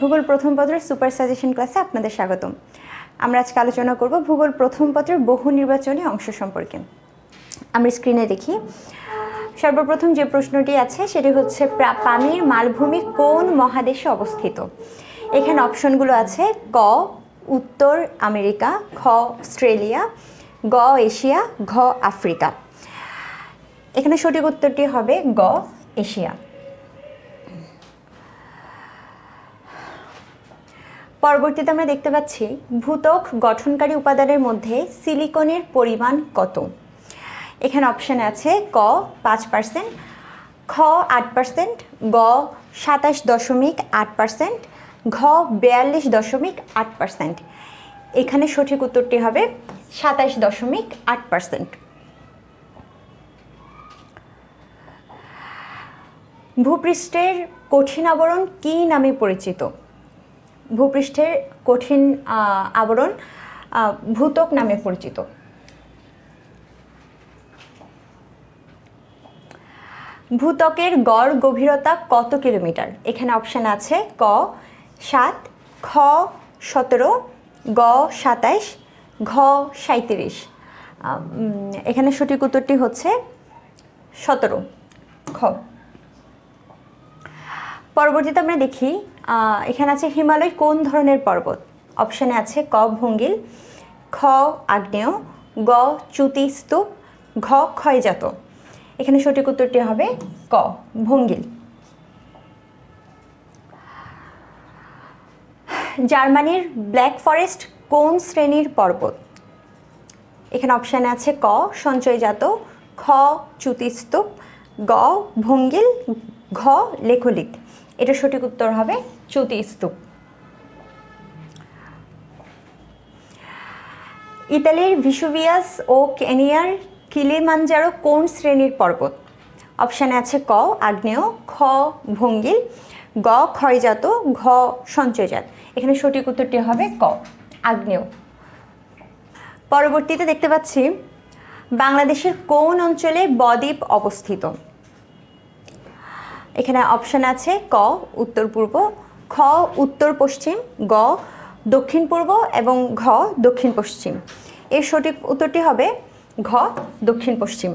ভূগোল প্রথম পত্রের সুপার সাজেশন ক্লাসে আপনাদের স্বাগতম আমরা আজকে আলোচনা করব ভূগোল প্রথম পত্রের বহু নির্বাচনী অংশ সম্পর্কে আমরা স্ক্রিনে দেখি সর্বপ্রথম যে প্রশ্নটি আছে সেটি হচ্ছে পামির মালভূমি কোন মহাদেশে অবস্থিত এখানে অপশনগুলো আছে ক উত্তর আমেরিকা খ অস্ট্রেলিয়া গ এশিয়া ঘ আফ্রিকা এখানে সঠিক উত্তরটি হবে গ এশিয়া পরবর্তীতে আমরা দেখতে পাচ্ছি ভূতক গঠনকারী উপাদানের মধ্যে সিলিকনের পরিমাণ কত এখানে অপশান আছে ক পাঁচ পার্সেন্ট খ আট পার্সেন্ট গ সাতাশ দশমিক আট পার্সেন্ট ঘ বিয়াল্লিশ দশমিক আট পার্সেন্ট এখানে সঠিক উত্তরটি হবে সাতাশ দশমিক আট পার্সেন্ট ভূপৃষ্ঠের কঠিন আবরণ কী নামে পরিচিত ভূপৃষ্ঠের কঠিন আবরণ ভূতক নামে পরিচিত ভূতকের গড় গভীরতা কত কিলোমিটার এখানে অপশান আছে ক সাত খ সতেরো গ সাতাইশ ঘ সাঁত্রিশ এখানে সঠিক উত্তরটি হচ্ছে সতেরো খ পরবর্তীতে আমরা দেখি এখানে আছে হিমালয় কোন ধরনের পর্বত অপশানে আছে ক ভঙ্গিল খ আগ্নেয় গ চ্যুতি স্তূপ ঘ ক্ষয়জাত এখানে সঠিক উত্তরটি হবে ক ভঙ্গিল জার্মানির ব্ল্যাক ফরেস্ট কোন শ্রেণীর পর্বত এখানে অপশানে আছে ক সঞ্চয়জাত খ চ্যুতি স্তূপ গ ভঙ্গিল ঘ লেখলিত এটা সঠিক উত্তর হবে চ্যুতি স্তূপ ইতালির ভিসুভিয়াস ও কেনিয়ার কিলিমাঞ্জারো কোন শ্রেণীর পর্বত অপশানে আছে ক আগ্নেয় খ ভঙ্গিল গ ক্ষয়জাত ঘ সঞ্চয়জাত এখানে সঠিক উত্তরটি হবে ক আগ্নেয় পরবর্তীতে দেখতে পাচ্ছি বাংলাদেশের কোন অঞ্চলে বদ্বীপ অবস্থিত এখানে অপশান আছে ক উত্তর পূর্ব খ উত্তর পশ্চিম গ দক্ষিণ পূর্ব এবং ঘ দক্ষিণ পশ্চিম এর সঠিক উত্তরটি হবে ঘ দক্ষিণ পশ্চিম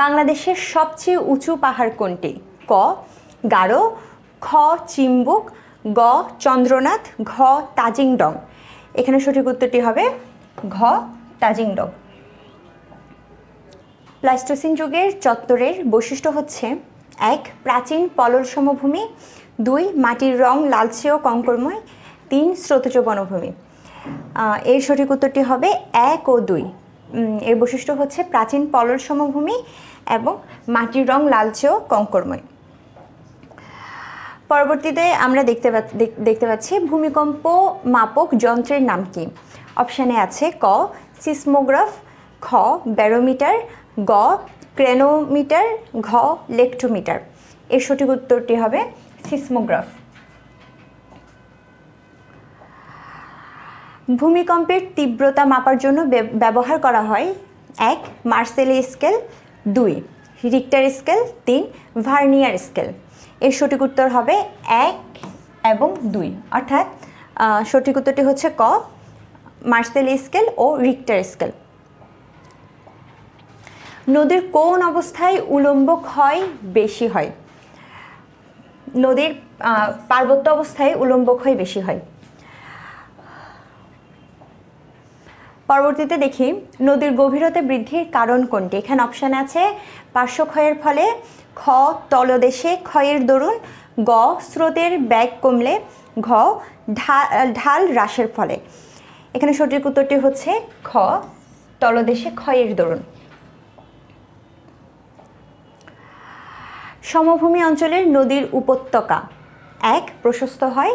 বাংলাদেশের সবচেয়ে উঁচু পাহাড় কোনটি ক গারো খ চিম্বুক গ চন্দ্রনাথ ঘ তাজিংডং এখানে সঠিক উত্তরটি হবে ঘ তাজিংডং প্লাস্টোসিন যুগের চত্বরের বৈশিষ্ট্য হচ্ছে এক প্রাচীন পলল সমভূমি দুই মাটির রং লালচে ও কঙ্করময় তিন স্রোতজ বনভূমি এর সঠিক উত্তরটি হবে এক ও দুই এর বৈশিষ্ট্য হচ্ছে প্রাচীন পলল সমভূমি এবং মাটির রং লালচে ও কঙ্করময় পরবর্তীতে আমরা দেখতে দেখতে পাচ্ছি ভূমিকম্প মাপক যন্ত্রের নাম কি অপশানে আছে ক সিসমোগ্রাফ খ ব্যারোমিটার গ ক্রেনোমিটার ঘ লেকটোমিটার এর সঠিক উত্তরটি হবে সিসমোগ্রাফ ভূমিকম্পের তীব্রতা মাপার জন্য ব্যবহার করা হয় এক মার্সেলি স্কেল দুই রিক্টার স্কেল তিন ভার্নিয়ার স্কেল এর সঠিক উত্তর হবে এক এবং দুই অর্থাৎ সঠিক উত্তরটি হচ্ছে ক মার্সেলি স্কেল ও রিক্টার স্কেল নদীর কোন অবস্থায় উলম্ব ক্ষয় বেশি হয় নদীর পার্বত্য অবস্থায় উলম্ব ক্ষয় বেশি হয় পরবর্তীতে দেখি নদীর গভীরতা বৃদ্ধির কারণ কোনটি এখানে অপশান আছে পার্শ্বক্ষয়ের ফলে খ তলদেশে ক্ষয়ের দরুন গ স্রোতের ব্যাগ কমলে ঘ ঢাল হ্রাসের ফলে এখানে সঠিক উত্তরটি হচ্ছে খ তলদেশে ক্ষয়ের দরুন সমভূমি অঞ্চলের নদীর উপত্যকা এক প্রশস্ত হয়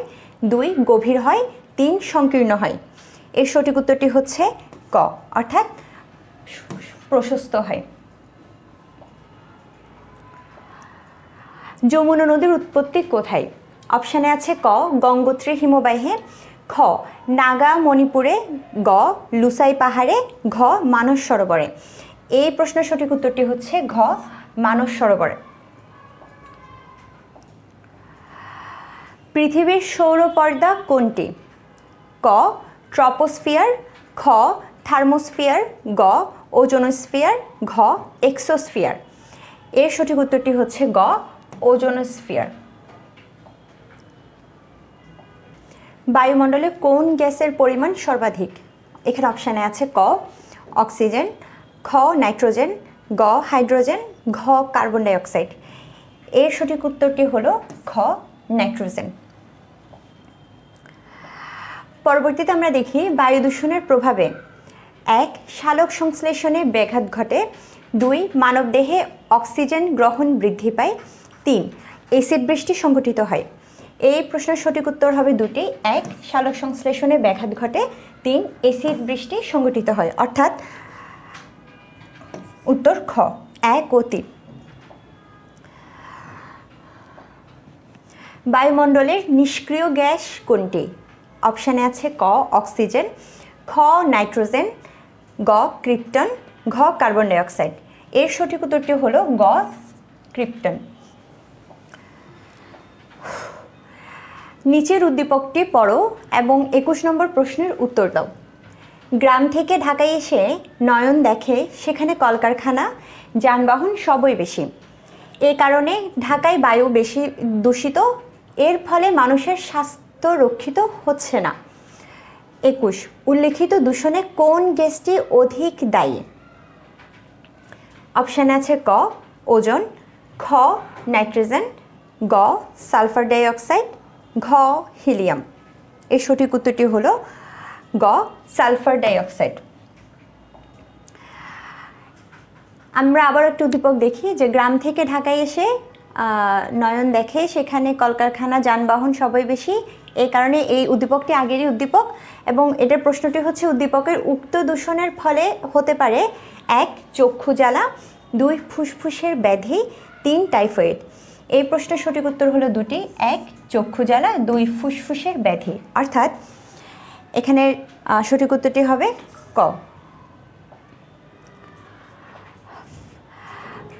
দুই গভীর হয় তিন সংকীর্ণ হয় এর সঠিক উত্তরটি হচ্ছে ক অর্থাৎ প্রশস্ত হয় যমুনা নদীর উৎপত্তি কোথায় অপশানে আছে ক গঙ্গোত্রী হিমবাহে খ নাগা মণিপুরে গ লুসাই পাহাড়ে ঘ মানস সরোবরে এই প্রশ্নের সঠিক উত্তরটি হচ্ছে ঘ মানস সরোবরে পৃথিবীর সৌর পর্দা কোনটি ক ট্রপোস্ফিয়ার খ থার্মোস্ফিয়ার গ ওজোনোস্ফিয়ার ঘ এক্সোস্ফিয়ার এর সঠিক উত্তরটি হচ্ছে গ ওজোনোস্ফিয়ার বায়ুমণ্ডলে কোন গ্যাসের পরিমাণ সর্বাধিক এখানে অপশানে আছে ক অক্সিজেন খ নাইট্রোজেন গ হাইড্রোজেন ঘ কার্বন ডাইঅক্সাইড এর সঠিক উত্তরটি হলো খ নাইট্রোজেন পরবর্তীতে আমরা দেখি বায়ু দূষণের প্রভাবে এক শালক সংশ্লেষণে ব্যাঘাত ঘটে দুই মানবদেহে অক্সিজেন গ্রহণ বৃদ্ধি পায় তিন এসিড বৃষ্টি সংঘটিত হয় এই প্রশ্নের সঠিক উত্তর হবে দুটি এক শালক সংশ্লেষণে ব্যাঘাত ঘটে তিন এসিড বৃষ্টি সংঘটিত হয় অর্থাৎ উত্তর খ এক ও তিন বায়ুমণ্ডলের নিষ্ক্রিয় গ্যাস কোনটি অপশানে আছে ক অক্সিজেন খ নাইট্রোজেন গ ক্রিপ্টন ঘ কার্বন ডাইঅক্সাইড এর সঠিক উত্তরটি হলো গ ক্রিপ্টন নিচের উদ্দীপকটি পড়ো এবং একুশ নম্বর প্রশ্নের উত্তর দাও গ্রাম থেকে ঢাকায় এসে নয়ন দেখে সেখানে কলকারখানা যানবাহন সবই বেশি এ কারণে ঢাকায় বায়ু বেশি দূষিত এর ফলে মানুষের স্বাস্থ্য তো রক্ষিত হচ্ছে না একুশ উল্লেখিত দূষণে কোন গ্যাসটি অধিক দায়ী অপশান আছে ক ওজন খ নাইট্রোজেন গ সালফার ডাইঅক্সাইড ঘ হিলিয়াম এই সঠিক উত্তরটি হল গ সালফার ডাইঅক্সাইড আমরা আবার একটু উদ্দীপক দেখি যে গ্রাম থেকে ঢাকায় এসে নয়ন দেখে সেখানে কলকারখানা যানবাহন সবাই বেশি এই কারণে এই উদ্দীপকটি আগেরই উদ্দীপক এবং এটার প্রশ্নটি হচ্ছে উদ্দীপকের উক্ত দূষণের ফলে হতে পারে এক চক্ষু জ্বালা দুই ফুসফুসের ব্যাধি তিন টাইফয়েড এই প্রশ্নের সঠিক উত্তর হলো দুটি এক চক্ষু জ্বালা দুই ফুসফুসের ব্যাধি অর্থাৎ এখানের সঠিক উত্তরটি হবে ক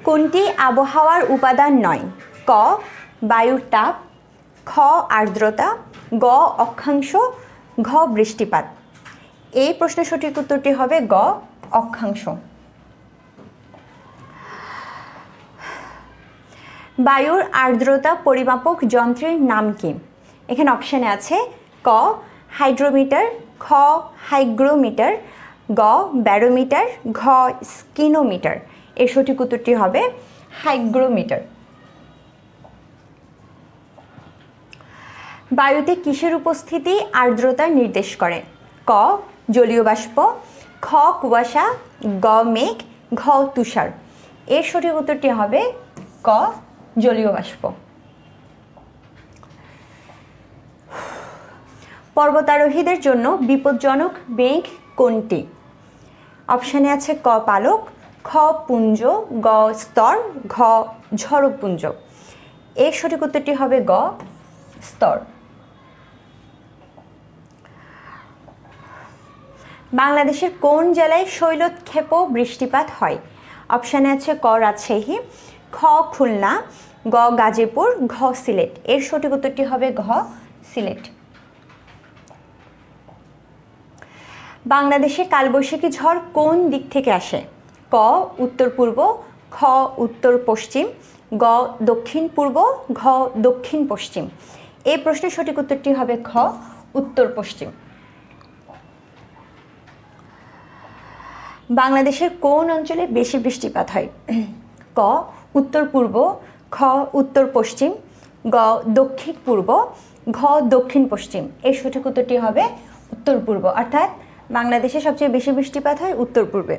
কোনটি আবহাওয়ার উপাদান নয় ক বায়ুর তাপ খ আর্দ্রতা গ অক্ষাংশ ঘ বৃষ্টিপাত এই প্রশ্নের সঠিক উত্তরটি হবে গ অক্ষাংশ বায়ুর আর্দ্রতা পরিমাপক যন্ত্রের নাম কি এখানে অপশানে আছে ক হাইড্রোমিটার খ হাইগ্রোমিটার গ ব্যারোমিটার ঘ স্কিনোমিটার এর সঠিক উত্তরটি হবে হাইগ্রোমিটার বায়ুতে কিসের উপস্থিতি আর্দ্রতা নির্দেশ করে ক জলীয় বাষ্প খ কুয়াশা গ মেঘ ঘ তুষার এর সঠিক উত্তরটি হবে ক জলীয় বাষ্প পর্বতারোহীদের জন্য বিপজ্জনক মেঘ কোনটি অপশানে আছে ক পালক খ পুঞ্জ গ স্তর ঘ ঝড়পুঞ্জ এর সঠিক উত্তরটি হবে গ স্তর বাংলাদেশের কোন জেলায় শৈলোৎক্ষেপ বৃষ্টিপাত হয় অপশানে আছে ক রাজশাহী খ খুলনা গ গাজীপুর ঘ সিলেট এর সঠিক উত্তরটি হবে ঘ সিলেট বাংলাদেশে কালবৈশাখী ঝড় কোন দিক থেকে আসে ক উত্তর পূর্ব খ উত্তর পশ্চিম গ দক্ষিণ পূর্ব ঘ দক্ষিণ পশ্চিম এই প্রশ্নের সঠিক উত্তরটি হবে খ উত্তর পশ্চিম বাংলাদেশের কোন অঞ্চলে বেশি বৃষ্টিপাত হয় ক উত্তর পূর্ব খ উত্তর পশ্চিম গ দক্ষিণ পূর্ব ঘ দক্ষিণ পশ্চিম এই সঠিক উত্তরটি হবে উত্তর পূর্ব অর্থাৎ বাংলাদেশে সবচেয়ে বেশি বৃষ্টিপাত হয় উত্তর পূর্বে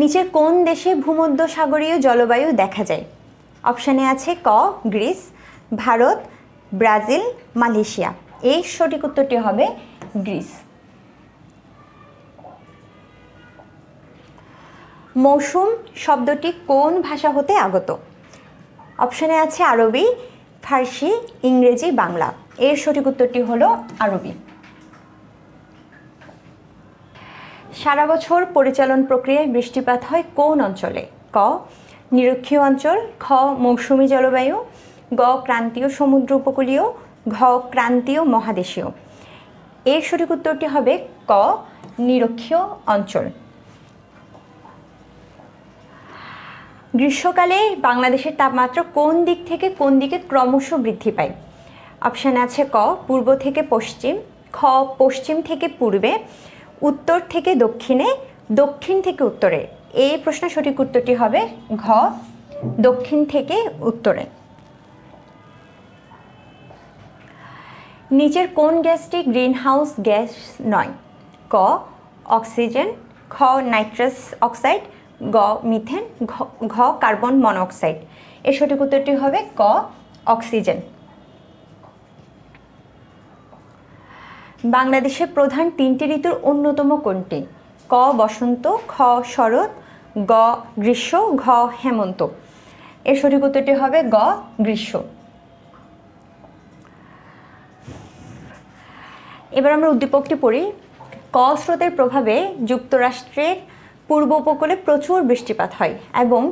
নিচের কোন দেশে ভূমধ্য সাগরীয় জলবায়ু দেখা যায় অপশানে আছে ক গ্রিস ভারত ব্রাজিল মালয়েশিয়া এই সঠিক উত্তরটি হবে গ্রিস মৌসুম শব্দটি কোন ভাষা হতে আগত অপশানে আছে আরবি ফার্সি ইংরেজি বাংলা এর সঠিক উত্তরটি হল আরবি সারা বছর পরিচালন প্রক্রিয়ায় বৃষ্টিপাত হয় কোন অঞ্চলে ক নিরক্ষীয় অঞ্চল খ মৌসুমি জলবায়ু গ ক্রান্তীয় সমুদ্র উপকূলীয় ঘ ক্রান্তীয় মহাদেশীয় এর সঠিক উত্তরটি হবে ক নিরক্ষীয় অঞ্চল গ্রীষ্মকালে বাংলাদেশের তাপমাত্রা কোন দিক থেকে কোন দিকে ক্রমশ বৃদ্ধি পায় অপশান আছে ক পূর্ব থেকে পশ্চিম খ পশ্চিম থেকে পূর্বে উত্তর থেকে দক্ষিণে দক্ষিণ থেকে উত্তরে এই প্রশ্ন সঠিক উত্তরটি হবে ঘ দক্ষিণ থেকে উত্তরে নিচের কোন গ্যাসটি গ্রিনহাউস গ্যাস নয় ক অক্সিজেন খ নাইট্রাস অক্সাইড গ মিথেন ঘ কার্বন মনোক্সাইড এর সঠিক উত্তরটি হবে ক অক্সিজেন বাংলাদেশের প্রধান তিনটি ঋতুর অন্যতম কোনটি ক বসন্ত খ শরৎ গ গ্রীষ্ম ঘ হেমন্ত এর সঠিক উত্তরটি হবে গ গ্রীষ্ম এবার আমরা উদ্দীপকটি পড়ি ক স্রোতের প্রভাবে যুক্তরাষ্ট্রের পূর্ব উপকূলে প্রচুর বৃষ্টিপাত হয় এবং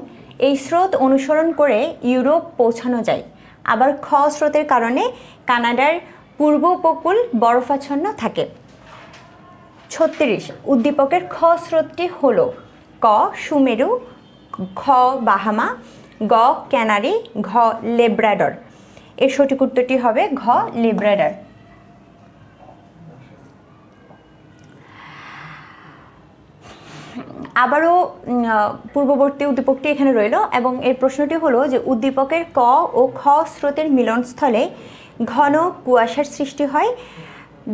এই স্রোত অনুসরণ করে ইউরোপ পৌঁছানো যায় আবার খ স্রোতের কারণে কানাডার পূর্ব উপকূল বরফাচ্ছন্ন থাকে ছত্রিশ উদ্দীপকের খ স্রোতটি হল ক সুমেরু ঘ বাহামা গ ক্যানারি ঘ লেব্রাডর এর সঠিক উত্তরটি হবে ঘ লেব্রাডার আবারও পূর্ববর্তী উদ্দীপকটি এখানে রইল এবং এর প্রশ্নটি হলো যে উদ্দীপকের ক ও খ স্রোতের মিলনস্থলে ঘন কুয়াশার সৃষ্টি হয়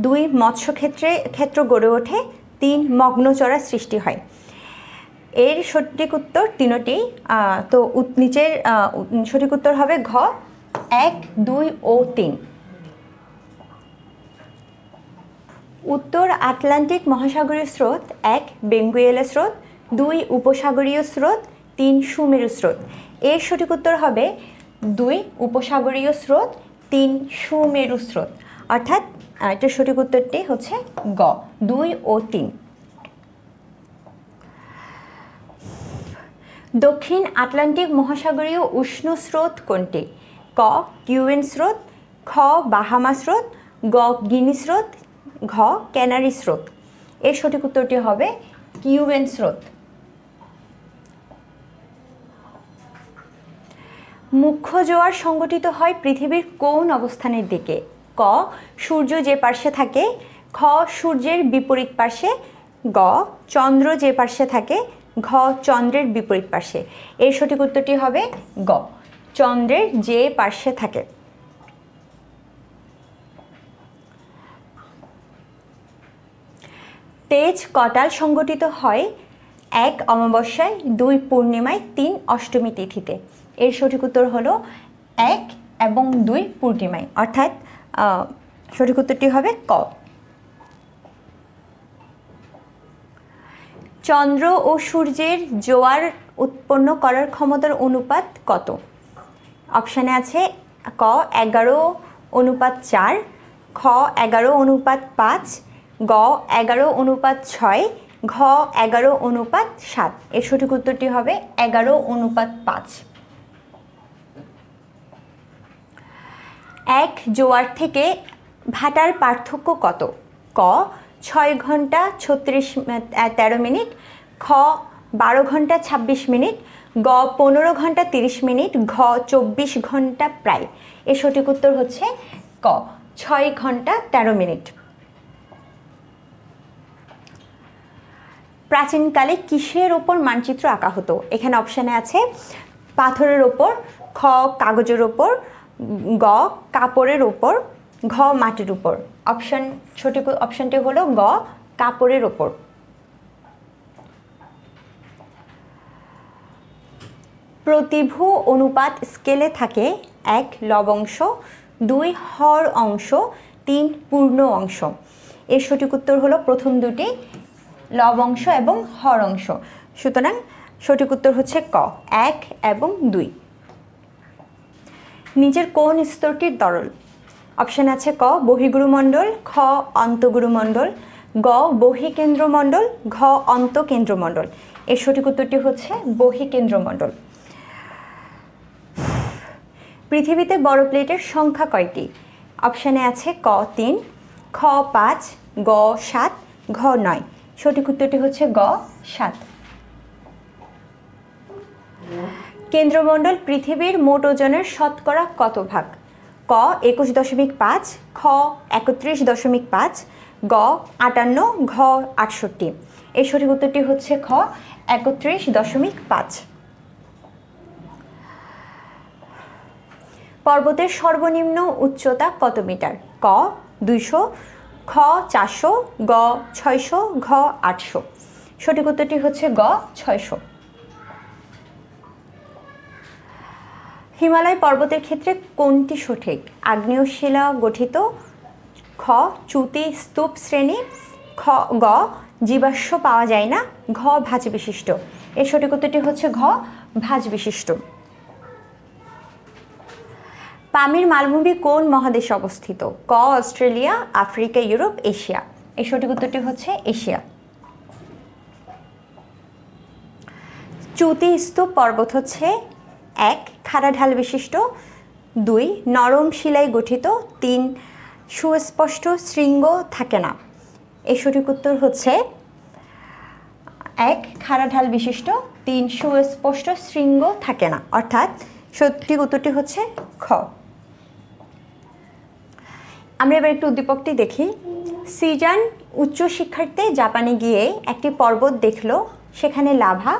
দুই মৎস্যক্ষেত্রে ক্ষেত্র গড়ে ওঠে তিন মগ্নচরা সৃষ্টি হয় এর সঠিক উত্তর তিনটি তো নিচের সঠিক উত্তর হবে ঘ এক দুই ও তিন উত্তর আটলান্টিক মহাসাগরীয় স্রোত এক বেঙ্গুয়েলা স্রোত দুই উপসাগরীয় স্রোত তিন সুমেরু স্রোত এর সঠিক উত্তর হবে দুই উপসাগরীয় স্রোত তিন সুমেরু স্রোত অর্থাৎ এটার সঠিক উত্তরটি হচ্ছে গ দুই ও তিন দক্ষিণ আটলান্টিক মহাসাগরীয় উষ্ণ স্রোত কোনটি ক কিউএন স্রোত খ বাহামা স্রোত গ গিনি স্রোত ঘ ক্যানারি স্রোত এর সঠিক উত্তরটি হবে কিউএন স্রোত মুখ্য জোয়ার সংগঠিত হয় পৃথিবীর কোন অবস্থানের দিকে ক সূর্য যে পার্শ্বে থাকে খ সূর্যের বিপরীত পার্শ্বে গ চন্দ্র যে পার্শ্বে থাকে ঘ চন্দ্রের বিপরীত পার্শ্বে এর সঠিক উত্তরটি হবে গ চন্দ্রের যে পার্শ্বে থাকে তেজ কটাল সংগঠিত হয় এক অমাবস্যায় দুই পূর্ণিমায় তিন অষ্টমী তিথিতে এর সঠিক উত্তর হলো এক এবং দুই পূর্ণিমায় অর্থাৎ সঠিক উত্তরটি হবে ক চন্দ্র ও সূর্যের জোয়ার উৎপন্ন করার ক্ষমতার অনুপাত কত অপশানে আছে ক এগারো অনুপাত চার খ এগারো অনুপাত পাঁচ গ এগারো অনুপাত ছয় ঘ এগারো অনুপাত সাত এর সঠিক উত্তরটি হবে এগারো অনুপাত পাঁচ এক জোয়ার থেকে ভাটার পার্থক্য কত ক ছয় ঘন্টা ছত্রিশ তেরো মিনিট খ বারো ঘন্টা ২৬ মিনিট গ পনেরো ঘন্টা তিরিশ মিনিট ঘ চব্বিশ ঘন্টা প্রায় এর সঠিক উত্তর হচ্ছে ক ছয় ঘন্টা তেরো মিনিট প্রাচীনকালে কিসের ওপর মানচিত্র আঁকা হতো এখানে অপশানে আছে পাথরের ওপর খ কাগজের ওপর গ কাপড়ের উপর ঘ মাটির উপর অপশান ছোট অপশানটি হল গ কাপড়ের উপর প্রতিভু অনুপাত স্কেলে থাকে এক লবংশ দুই হর অংশ তিন পূর্ণ অংশ এর সঠিক উত্তর হলো প্রথম দুটি লবংশ এবং হর অংশ সুতরাং সঠিক উত্তর হচ্ছে ক এক এবং দুই নিজের কোন স্তরটির তরল অপশান আছে ক বহিগুরুমণ্ডল খ অন্তগুরুমণ্ডল গ বহিকেন্দ্রমণ্ডল ঘ অন্তকেন্দ্রমণ্ডল এর সঠিক উত্তরটি হচ্ছে বহিকেন্দ্রমণ্ডল পৃথিবীতে বড় প্লেটের সংখ্যা কয়টি অপশানে আছে ক তিন খ পাঁচ গ সাত ঘ নয় সঠিক উত্তরটি হচ্ছে গ সাত কেন্দ্রমণ্ডল পৃথিবীর মোট ওজনের শতকরা কত ভাগ ক একুশ দশমিক পাঁচ খ একত্রিশ দশমিক পাঁচ গ আটান্ন ঘ আটষট্টি এই সঠিক উত্তরটি হচ্ছে খ একত্রিশ দশমিক পাঁচ পর্বতের সর্বনিম্ন উচ্চতা কত মিটার ক দুইশো খ চারশো গ ছয়শো ঘ আটশো সঠিক উত্তরটি হচ্ছে গ ছয়শো হিমালয় পর্বতের ক্ষেত্রে কোনটি সঠিক আগ্নেয় শিলা গঠিত খ চুতি স্তূপ শ্রেণী খ গ জীবাশ্ম পাওয়া যায় না ঘ ভাজ বিশিষ্ট এর সঠিক উত্তরটি হচ্ছে ঘ ভাজ বিশিষ্ট পামির মালভূমি কোন মহাদেশে অবস্থিত ক অস্ট্রেলিয়া আফ্রিকা ইউরোপ এশিয়া এর সঠিক উত্তরটি হচ্ছে এশিয়া চুতি স্তূপ পর্বত হচ্ছে এক খাড়া ঢাল বিশিষ্ট দুই নরম শিলায় গঠিত তিন সুস্পষ্ট শৃঙ্গ থাকে না এই সঠিক উত্তর হচ্ছে এক খাড়া ঢাল বিশিষ্ট তিন সুস্পষ্ট শৃঙ্গ থাকে না অর্থাৎ সত্যি উত্তরটি হচ্ছে খ আমরা এবার একটু উদ্দীপকটি দেখি সিজান উচ্চ শিক্ষার্থে জাপানে গিয়ে একটি পর্বত দেখল সেখানে লাভা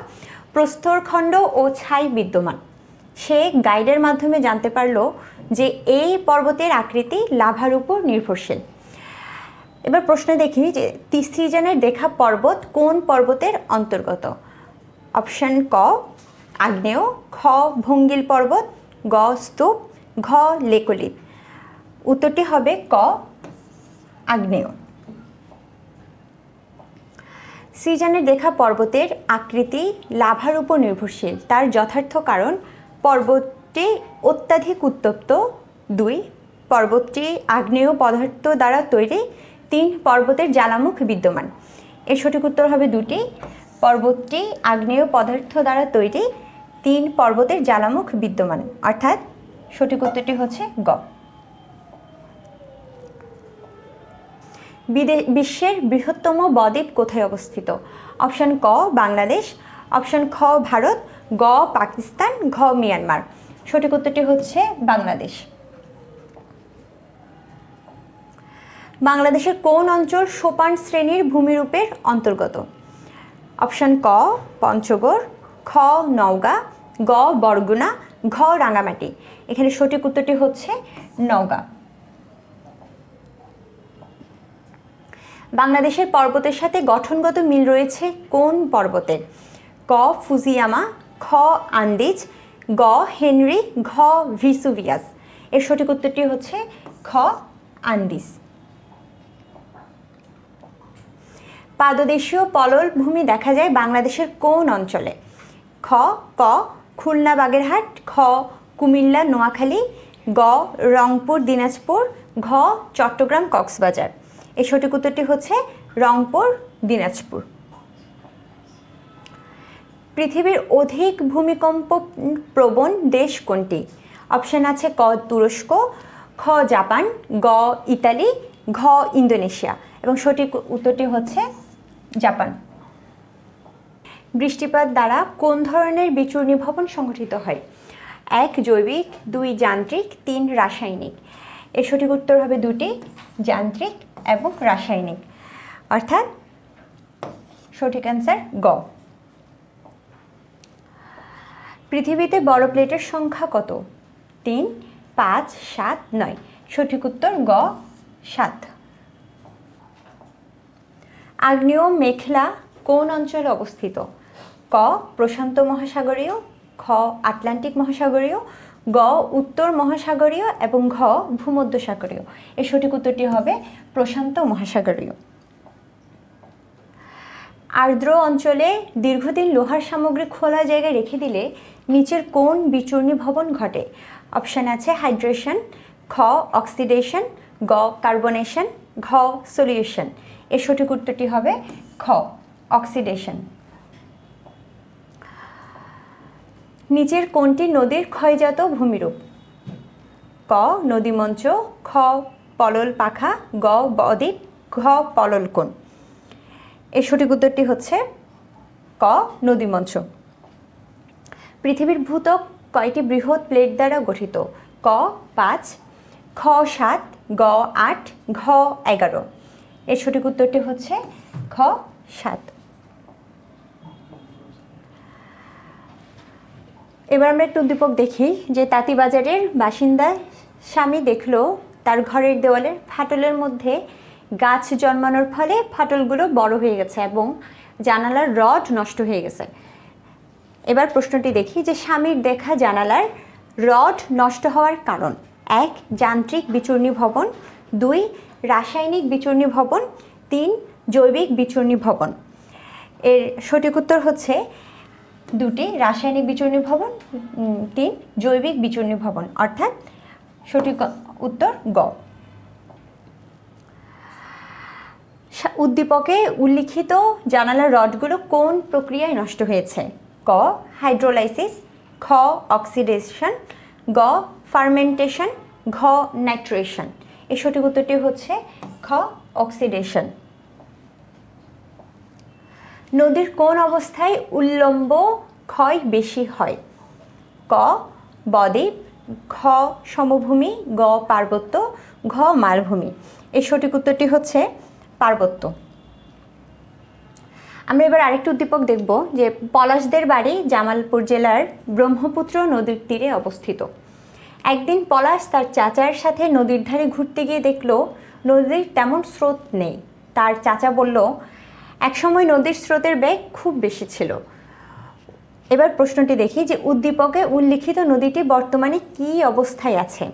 প্রস্তরখণ্ড ও ছাই বিদ্যমান সে গাইডের মাধ্যমে জানতে পারল যে এই পর্বতের আকৃতি লাভার উপর নির্ভরশীল এবার প্রশ্নে দেখি যে তিস্ত্রিজানের দেখা পর্বত কোন পর্বতের অন্তর্গত অপশান ক আগ্নেয় খ ভঙ্গিল পর্বত গ স্তূপ ঘ লেকলিত উত্তরটি হবে ক আগ্নেয় সৃজনের দেখা পর্বতের আকৃতি লাভার উপর নির্ভরশীল তার যথার্থ কারণ পর্বতটি অত্যাধিক উত্তপ্ত দুই পর্বতটি আগ্নেয় পদার্থ দ্বারা তৈরি তিন পর্বতের জ্বালামুখ বিদ্যমান এর সঠিক উত্তর হবে দুটি পর্বতটি আগ্নেয় পদার্থ দ্বারা তৈরি তিন পর্বতের জ্বালামুখ বিদ্যমান অর্থাৎ সঠিক উত্তরটি হচ্ছে গ বিশ্বের বৃহত্তম বদ্বীপ কোথায় অবস্থিত অপশান ক বাংলাদেশ অপশান খ ভারত গ পাকিস্তান ঘ মিয়ানমার সঠিক উত্তরটি হচ্ছে বাংলাদেশ বাংলাদেশের কোন অঞ্চল সোপান শ্রেণীর ভূমিরূপের অন্তর্গত অপশান ক পঞ্চগড় খ নওগাঁ গ বরগুনা ঘ রাঙামাটি এখানে সঠিক উত্তরটি হচ্ছে নওগাঁ বাংলাদেশের পর্বতের সাথে গঠনগত মিল রয়েছে কোন পর্বতের ক ফুজিয়ামা খ আন্দিজ গ হেনরি ঘ ভিসুভিয়াস এর সঠিক উত্তরটি হচ্ছে খ আন্দিজ পাদদেশীয় পলল ভূমি দেখা যায় বাংলাদেশের কোন অঞ্চলে খ ক খুলনা বাগেরহাট খ কুমিল্লা নোয়াখালী গ রংপুর দিনাজপুর ঘ চট্টগ্রাম কক্সবাজার এর সঠিক উত্তরটি হচ্ছে রংপুর দিনাজপুর পৃথিবীর অধিক ভূমিকম্প প্রবণ দেশ কোনটি অপশান আছে ক তুরস্ক খ জাপান গ ইতালি ঘ ইন্দোনেশিয়া এবং সঠিক উত্তরটি হচ্ছে জাপান বৃষ্টিপাত দ্বারা কোন ধরনের বিচূর্ণী ভবন সংঘটিত হয় এক জৈবিক দুই যান্ত্রিক তিন রাসায়নিক এর সঠিক উত্তর হবে দুটি যান্ত্রিক এবং রাসায়নিক অর্থাৎ সঠিক অ্যান্সার গ পৃথিবীতে বড় প্লেটের সংখ্যা কত তিন পাঁচ সাত নয় সঠিক উত্তর গ সাত আগ্নেয় মেখলা কোন অঞ্চলে অবস্থিত ক প্রশান্ত মহাসাগরীয় খ আটলান্টিক মহাসাগরীয় গ উত্তর মহাসাগরীয় এবং ঘ ভূমধ্যসাগরীয় এর সঠিক উত্তরটি হবে প্রশান্ত মহাসাগরীয় আর্দ্র অঞ্চলে দীর্ঘদিন লোহার সামগ্রী খোলা জায়গায় রেখে দিলে নিচের কোন বিচূর্ণী ভবন ঘটে অপশান আছে হাইড্রেশন খ অক্সিডেশন গ কার্বনেশন ঘ সলিউশন এর সঠিক উত্তরটি হবে খ অক্সিডেশন নিচের কোনটি নদীর ক্ষয়জাত ভূমিরূপ ক নদীমঞ্চ খ পলল পাখা গ বদ্বীপ ঘ পলল কোণ এর সঠিক উত্তরটি হচ্ছে ক নদীমঞ্চ পৃথিবীর ভূতক কয়টি বৃহৎ প্লেট দ্বারা গঠিত ক পাঁচ খ সাত গ আট ঘ এগারো এর সঠিক উত্তরটি হচ্ছে খ সাত এবার আমরা একটু উদ্দীপক দেখি যে তাঁতিবাজারের বাসিন্দা স্বামী দেখল তার ঘরের দেওয়ালের ফাটলের মধ্যে গাছ জন্মানোর ফলে ফাটলগুলো বড় হয়ে গেছে এবং জানালার রড নষ্ট হয়ে গেছে এবার প্রশ্নটি দেখি যে স্বামীর দেখা জানালার রড নষ্ট হওয়ার কারণ এক যান্ত্রিক বিচর্ণী ভবন দুই রাসায়নিক বিচর্ণী ভবন তিন জৈবিক বিচর্ণী ভবন এর সঠিক উত্তর হচ্ছে দুটি রাসায়নিক বিচর্ণী ভবন তিন জৈবিক বিচর্ণী ভবন অর্থাৎ সঠিক উত্তর গ উদ্দীপকে উল্লিখিত জানালার রডগুলো কোন প্রক্রিয়ায় নষ্ট হয়েছে ক হাইড্রোলাইসিস খ অক্সিডেশন গ ফার্মেন্টেশন ঘ নাইট্রেশন এই সঠিক উত্তরটি হচ্ছে খ অক্সিডেশন নদীর কোন অবস্থায় উল্লম্ব ক্ষয় বেশি হয় ক বদ্বীপ ঘ সমভূমি গ পার্বত্য ঘ মালভূমি এই সঠিক উত্তরটি হচ্ছে পার্বত্য আমরা এবার আরেকটি উদ্দীপক দেখব যে পলাশদের বাড়ি জামালপুর জেলার ব্রহ্মপুত্র নদীর তীরে অবস্থিত একদিন পলাশ তার চাচার সাথে নদীর ধারে ঘুরতে গিয়ে দেখল নদীর তেমন স্রোত নেই তার চাচা বলল একসময় নদীর স্রোতের বেগ খুব বেশি ছিল এবার প্রশ্নটি দেখি যে উদ্দীপকে উল্লিখিত নদীটি বর্তমানে কী অবস্থায় আছে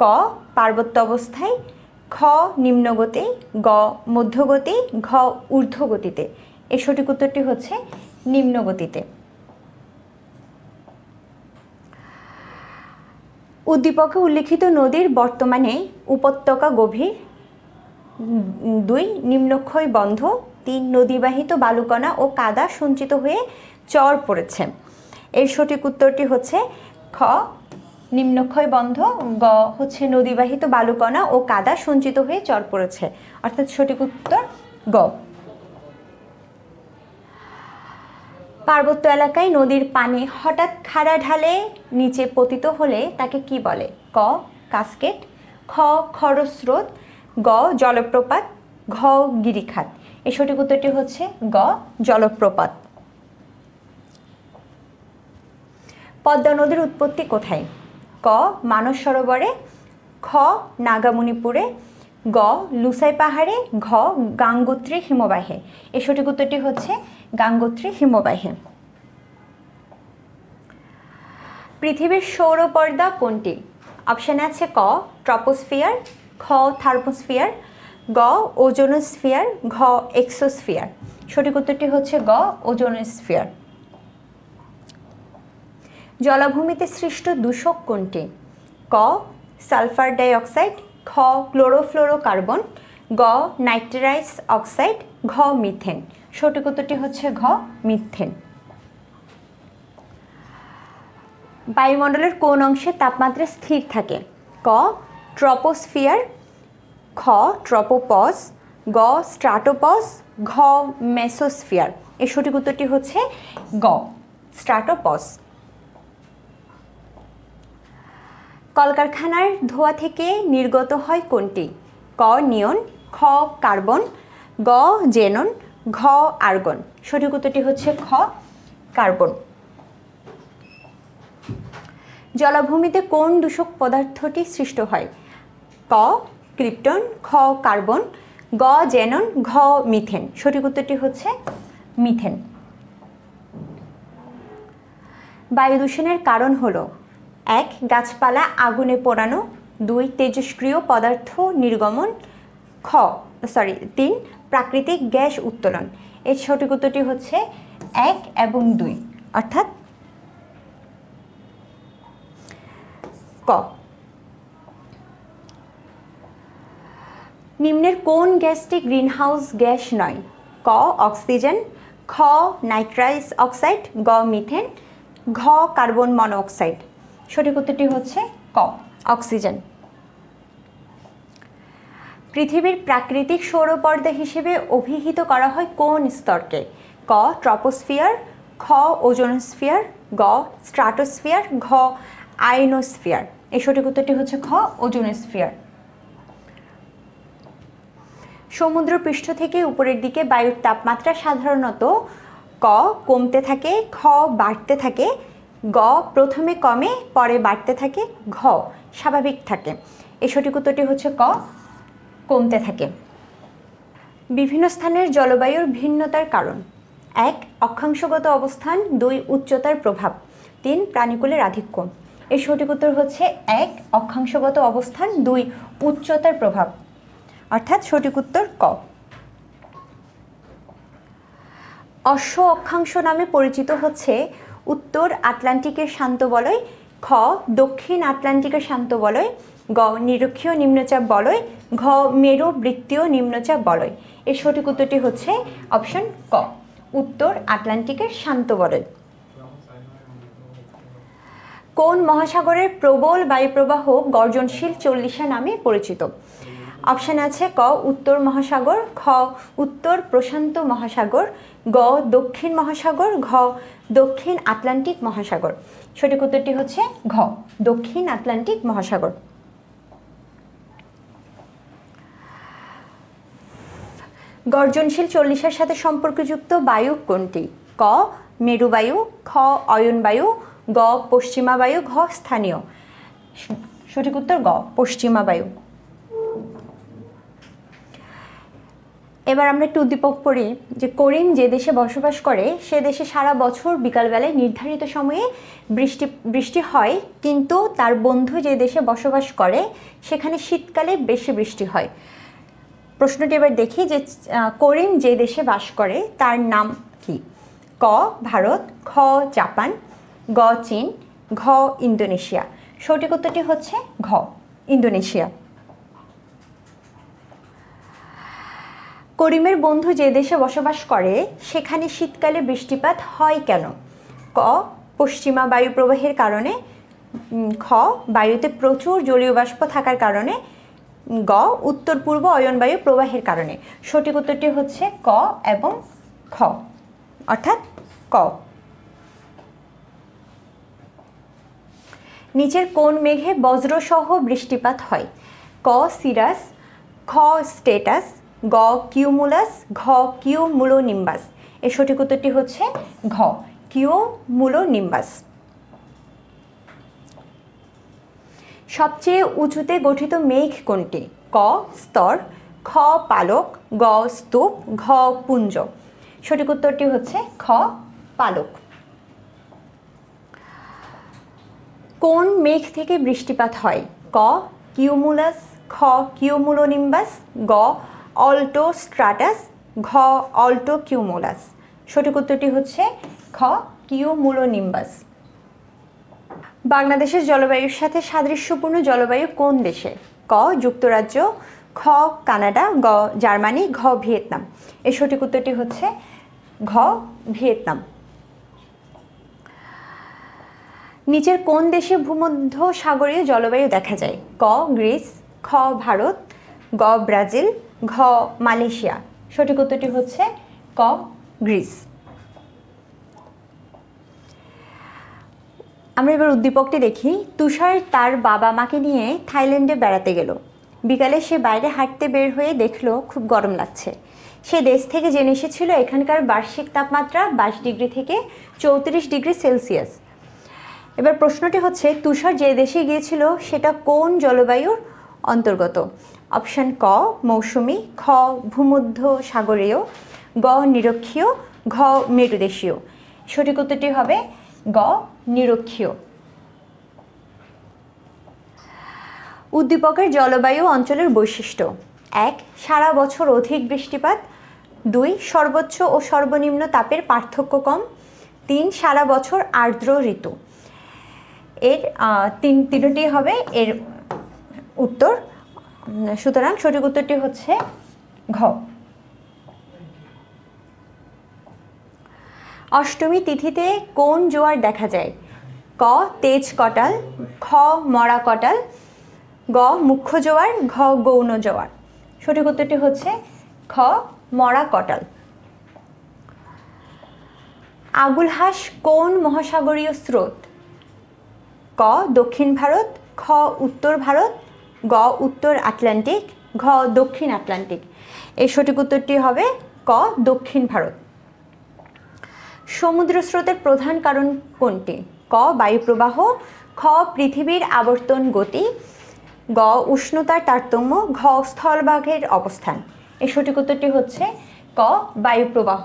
ক পার্বত্য অবস্থায় খ নিম্নগতি গ মধ্যগতি ঘ ঊর্ধ্বগতিতে এর সঠিক উত্তরটি হচ্ছে নিম্নগতিতে উদ্দীপকে উল্লেখিত নদীর বর্তমানে উপত্যকা গভীর দুই নিম্নক্ষয় বন্ধ তিন নদীবাহিত বালুকণা ও কাদা সঞ্চিত হয়ে চর পড়েছে এর সঠিক উত্তরটি হচ্ছে খ নিম্নক্ষয় বন্ধ গ হচ্ছে নদীবাহিত বালুকণা ও কাদা সঞ্চিত হয়ে চর পড়েছে অর্থাৎ সঠিক উত্তর গ পার্বত্য এলাকায় নদীর পানি হঠাৎ খাড়া ঢালে নিচে পতিত হলে তাকে কি বলে ক কাস্কেট খ খরস্রোত গ জলপ্রপাত ঘ গিরিখাত এই সঠিক উত্তরটি হচ্ছে গ জলপ্রপাত পদ্মা নদীর উৎপত্তি কোথায় ক মানস সরোবরে খ নাগামণিপুরে গ লুসাই পাহাড়ে ঘ গাঙ্গোত্রী হিমবাহে এ সঠিক উত্তরটি হচ্ছে গাঙ্গোত্রী হিমবাহে পৃথিবীর সৌর পর্দা কোনটি অপশান আছে ক ট্রপোস্ফিয়ার খ থার্মোস্ফিয়ার গ ওজোনোস্ফিয়ার ঘ এক্সোস্ফিয়ার সঠিক উত্তরটি হচ্ছে গ ওজোনোস্ফিয়ার জলাভূমিতে সৃষ্ট দূষক কোনটি ক সালফার ডাইঅক্সাইড খ ক্লোরোফ্লোরোকার্বন গ নাইট্রাইস অক্সাইড ঘ মিথেন সঠিক উত্তরটি হচ্ছে ঘ মিথেন বায়ুমণ্ডলের কোন অংশে তাপমাত্রা স্থির থাকে ক ট্রপোস্ফিয়ার খ ট্রপোপস গ স্ট্রাটোপস ঘ মেসোস্ফিয়ার এর সঠিক উত্তরটি হচ্ছে গ স্ট্রাটোপস কলকারখানার ধোয়া থেকে নির্গত হয় কোনটি ক নিয়ন খ কার্বন গ জেনন ঘ আর্গন সঠিক উত্তরটি হচ্ছে খ কার্বন জলাভূমিতে কোন দূষক পদার্থটি সৃষ্ট হয় ক ক্রিপ্টন খ কার্বন গ জেনন ঘ মিথেন সঠিক উত্তরটি হচ্ছে মিথেন বায়ু দূষণের কারণ হলো এক গাছপালা আগুনে পোড়ানো দুই তেজস্ক্রিয় পদার্থ নির্গমন খ সরি তিন প্রাকৃতিক গ্যাস উত্তোলন এর সঠিক উত্তরটি হচ্ছে এক এবং দুই অর্থাৎ ক নিম্নের কোন গ্যাসটি গ্রিনহাউস গ্যাস নয় ক অক্সিজেন খ নাইট্রাইস অক্সাইড গ মিথেন ঘ কার্বন মনোঅক্সাইড সঠিক উত্তরটি হচ্ছে ক অক্সিজেন পৃথিবীর প্রাকৃতিক সৌরপর্দা হিসেবে অভিহিত করা হয় কোন স্তরকে ক ট্রপোস্ফিয়ার খ ওজোনোস্ফিয়ার গ স্ট্রাটোস্ফিয়ার ঘ আয়নোস্ফিয়ার এই সঠিক উত্তরটি হচ্ছে খ ওজোনোস্ফিয়ার সমুদ্র পৃষ্ঠ থেকে উপরের দিকে বায়ুর তাপমাত্রা সাধারণত ক কমতে থাকে খ বাড়তে থাকে গ প্রথমে কমে পরে বাড়তে থাকে ঘ স্বাভাবিক থাকে এই সঠিক উত্তরটি হচ্ছে ক কমতে থাকে বিভিন্ন স্থানের জলবায়ুর ভিন্নতার কারণ এক অক্ষাংশগত অবস্থান দুই উচ্চতার প্রভাব তিন প্রাণীকুলের আধিক্য এর সঠিক উত্তর হচ্ছে এক অক্ষাংশগত অবস্থান দুই উচ্চতার প্রভাব অর্থাৎ সঠিক উত্তর ক অশ্ব অক্ষাংশ নামে পরিচিত হচ্ছে উত্তর আটলান্টিকের শান্ত বলয় খ দক্ষিণ আটলান্টিকের শান্ত বলয় গ নিরক্ষীয় নিম্নচাপ বলয় ঘ মেরু বৃত্তীয় নিম্নচাপ বলয় এর সঠিক উত্তরটি হচ্ছে অপশন ক উত্তর আটলান্টিকের শান্ত বলয় কোন মহাসাগরের প্রবল বায়ুপ্রবাহ গর্জনশীল চল্লিশা নামে পরিচিত অপশান আছে ক উত্তর মহাসাগর খ উত্তর প্রশান্ত মহাসাগর গ দক্ষিণ মহাসাগর ঘ দক্ষিণ আটলান্টিক মহাসাগর সঠিক উত্তরটি হচ্ছে ঘ দক্ষিণ আটলান্টিক মহাসাগর গর্জনশীল চল্লিশের সাথে সম্পর্কযুক্ত বায়ু কোনটি ক মেরুবায়ু খ অয়নবায়ু গ পশ্চিমা বায়ু ঘ স্থানীয় সঠিক উত্তর গ পশ্চিমা বায়ু এবার আমরা একটু উদ্দীপক পড়ি যে করিম যে দেশে বসবাস করে সে দেশে সারা বছর বিকালবেলায় নির্ধারিত সময়ে বৃষ্টি বৃষ্টি হয় কিন্তু তার বন্ধু যে দেশে বসবাস করে সেখানে শীতকালে বেশি বৃষ্টি হয় প্রশ্নটি এবার দেখি যে করিম যে দেশে বাস করে তার নাম কি ক ভারত খ জাপান গ চীন ঘ ইন্দোনেশিয়া সঠিক উত্তরটি হচ্ছে ঘ ইন্দোনেশিয়া করিমের বন্ধু যে দেশে বসবাস করে সেখানে শীতকালে বৃষ্টিপাত হয় কেন ক পশ্চিমা বায়ু প্রবাহের কারণে খ বায়ুতে প্রচুর জলীয় বাষ্প থাকার কারণে গ উত্তর পূর্ব অয়নবায়ু প্রবাহের কারণে সঠিক উত্তরটি হচ্ছে ক এবং খ অর্থাৎ ক নিচের কোন মেঘে বজ্রসহ বৃষ্টিপাত হয় ক সিরাস খ স্টেটাস গ কিউমুলাস ঘ মূল নিম্বাস এর সঠিক উত্তরটি হচ্ছে ঘ মূল নিম্বাস সবচেয়ে উঁচুতে গঠিত মেঘ কোনটি ক স্তর খ পালক গ স্তূপ ঘ পুঞ্জ সঠিক উত্তরটি হচ্ছে খ পালক কোন মেঘ থেকে বৃষ্টিপাত হয় ক কিউমুলাস খ কিউমুলোনিম্বাস গ অল্টো স্ট্রাটাস ঘ অল্টো কিউমোলাস সঠিক উত্তরটি হচ্ছে খ কিউমুলোনিম্বাস বাংলাদেশের জলবায়ুর সাথে সাদৃশ্যপূর্ণ জলবায়ু কোন দেশে ক যুক্তরাজ্য খ কানাডা গ জার্মানি ঘ ভিয়েতনাম এই সঠিক উত্তরটি হচ্ছে ঘ ভিয়েতনাম নিচের কোন দেশে ভূমধ্য সাগরীয় জলবায়ু দেখা যায় ক গ্রিস খ ভারত গ ব্রাজিল ঘ মালয়েশিয়া সঠিক উত্তরটি হচ্ছে ক গ্রিস আমরা এবার উদ্দীপকটি দেখি তুষার তার বাবা মাকে নিয়ে থাইল্যান্ডে বেড়াতে গেল বিকালে সে বাইরে হাঁটতে বের হয়ে দেখলো খুব গরম লাগছে সে দেশ থেকে জেনে এসেছিল এখানকার বার্ষিক তাপমাত্রা বাইশ ডিগ্রি থেকে চৌত্রিশ ডিগ্রি সেলসিয়াস এবার প্রশ্নটি হচ্ছে তুষার যে দেশে গিয়েছিল সেটা কোন জলবায়ুর অন্তর্গত অপশান ক মৌসুমি খ ভূমধ্য সাগরীয় গ নিরক্ষীয় ঘ মেরুদেশীয় সঠিক উত্তরটি হবে গ নিরক্ষীয় উদ্দীপকের জলবায়ু অঞ্চলের বৈশিষ্ট্য এক সারা বছর অধিক বৃষ্টিপাত দুই সর্বোচ্চ ও সর্বনিম্ন তাপের পার্থক্য কম তিন সারা বছর আর্দ্র ঋতু এর তিন তিনটি হবে এর উত্তর সুতরাং সঠিক উত্তরটি হচ্ছে ঘ অষ্টমী তিথিতে কোন জোয়ার দেখা যায় ক তেজ কটাল খ মরা কটাল গ মুখ্য জোয়ার ঘ গৌণ জোয়ার সঠিক উত্তরটি হচ্ছে খ মরা কটাল আগুল হাস কোন মহাসাগরীয় স্রোত ক দক্ষিণ ভারত খ উত্তর ভারত গ উত্তর আটলান্টিক ঘ দক্ষিণ আটলান্টিক এই সঠিক উত্তরটি হবে ক দক্ষিণ ভারত সমুদ্র স্রোতের প্রধান কারণ কোনটি ক বায়ুপ্রবাহ খ পৃথিবীর আবর্তন গতি গ উষ্ণতার তারতম্য ঘ স্থলভাগের অবস্থান এই সঠিক উত্তরটি হচ্ছে ক বায়ুপ্রবাহ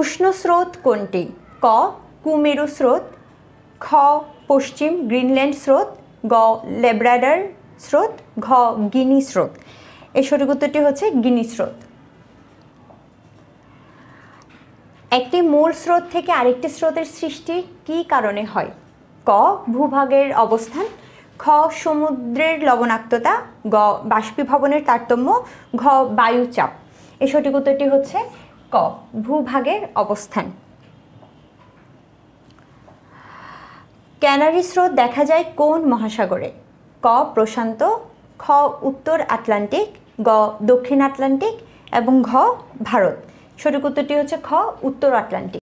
উষ্ণ স্রোত কোনটি ক কুমেরু স্রোত খ পশ্চিম গ্রিনল্যান্ড স্রোত গ লেব্রাডার স্রোত ঘ গিনি স্রোত এই সঠিক উত্তরটি হচ্ছে গিনি স্রোত একটি মূল স্রোত থেকে আরেকটি স্রোতের সৃষ্টি কি কারণে হয় ক ভূভাগের অবস্থান খ সমুদ্রের লবণাক্ততা গ বাষ্পীভবনের তারতম্য ঘ বায়ুচাপ এই সঠিক উত্তরটি হচ্ছে ক ভূভাগের অবস্থান ক্যানারি স্রোত দেখা যায় কোন মহাসাগরে ক প্রশান্ত খ উত্তর আটলান্টিক গ দক্ষিণ আটলান্টিক এবং ঘ ভারত সঠিক উত্তরটি হচ্ছে খ উত্তর আটলান্টিক